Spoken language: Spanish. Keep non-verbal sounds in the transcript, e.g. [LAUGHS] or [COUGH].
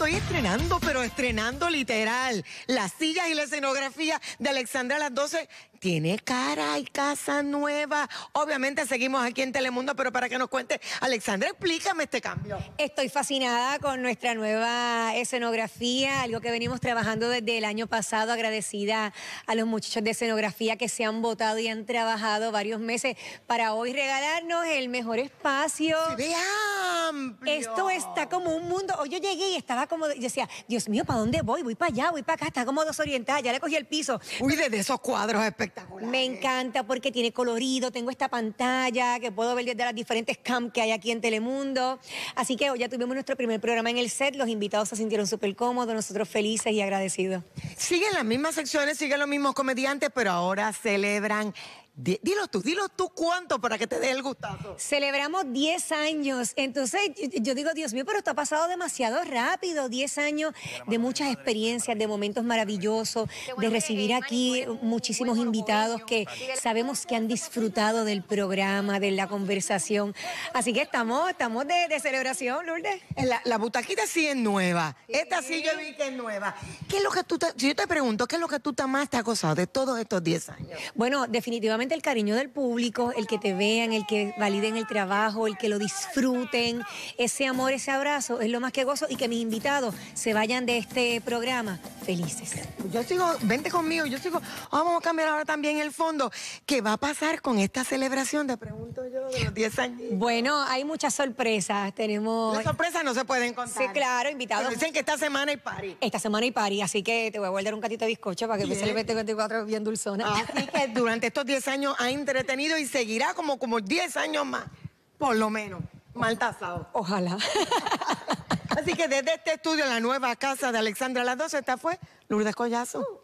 estoy estrenando, pero estrenando literal. Las sillas y la escenografía de Alexandra a las 12 tiene cara y casa nueva. Obviamente seguimos aquí en Telemundo, pero para que nos cuente, Alexandra, explícame este cambio. Estoy fascinada con nuestra nueva escenografía, algo que venimos trabajando desde el año pasado, agradecida a los muchachos de escenografía que se han votado y han trabajado varios meses para hoy regalarnos el mejor espacio. ¡Vea! Esto está como un mundo. O yo llegué y estaba como, yo decía, Dios mío, ¿para dónde voy? Voy para allá, voy para acá, está como desorientada, ya le cogí el piso. Uy, desde esos cuadros espectaculares. Me encanta porque tiene colorido, tengo esta pantalla que puedo ver desde las diferentes camps que hay aquí en Telemundo. Así que hoy ya tuvimos nuestro primer programa en el set, los invitados se sintieron súper cómodos, nosotros felices y agradecidos. Siguen las mismas secciones, siguen los mismos comediantes, pero ahora celebran Dilo tú, dilo tú cuánto para que te dé el gustazo. Celebramos 10 años. Entonces, yo digo, Dios mío, pero esto ha pasado demasiado rápido. 10 años de muchas experiencias, de momentos maravillosos, de recibir aquí muchísimos invitados que sabemos que han disfrutado del programa, de la conversación. Así que estamos, estamos de, celebración, Lourdes. La, butaquita sí es nueva. Esta sí yo vi que es nueva. ¿Qué es lo que tú, si yo te pregunto, qué es lo que tú tamás más te has gozado de todos estos 10 años? Bueno, definitivamente el cariño del público, el que te vean, el que validen el trabajo, el que lo disfruten, ese amor, ese abrazo es lo más que gozo y que mis invitados se vayan de este programa felices. Yo sigo, vente conmigo, yo sigo, ah, vamos a cambiar ahora también el fondo. ¿Qué va a pasar con esta celebración? Te pregunto yo, de los 10 años. Bueno, hay muchas sorpresas, tenemos... Las sorpresas no se pueden contar. Sí, claro, invitados. dicen que esta semana hay party. Esta semana hay party, así que te voy a guardar un catito de bizcocho para que con el este cuatro bien dulzona. Así ah, que [LAUGHS] durante estos 10 años ha entretenido y seguirá como, como 10 años más, por lo menos. Mal tasado. Ojalá. [LAUGHS] Así que desde este estudio, en la nueva casa de Alexandra La 12, esta fue Lourdes Collazo.